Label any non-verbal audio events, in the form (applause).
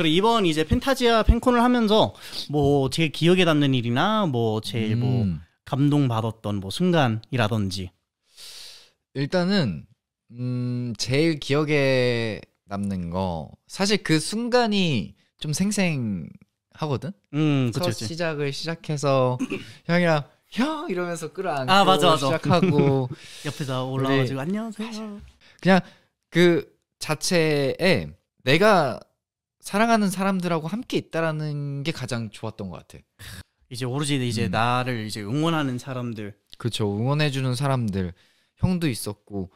그리고 이번 이제 펜타지아 팬콘을 하면서 뭐 제 기억에 남는 일이나 뭐 제일 뭐 음. 뭐 감동 받았던 뭐 순간이라든지 일단은 음 제일 기억에 남는 거 사실 그 순간이 좀 생생하거든. 음, 그치, 시작을 시작해서 (laughs) 형이랑 형 이러면서 끌어안고 아, 맞아, 맞아. 시작하고 (laughs) 옆에서 올라와가지고 네. 안녕하세요. 그냥 그 자체에 내가 사랑하는 사람들하고 함께 있다라는 게 가장 좋았던 것 같아. 이제 오로지 이제 음. 나를 이제 응원하는 사람들. 그렇죠. 응원해주는 사람들, 형도 있었고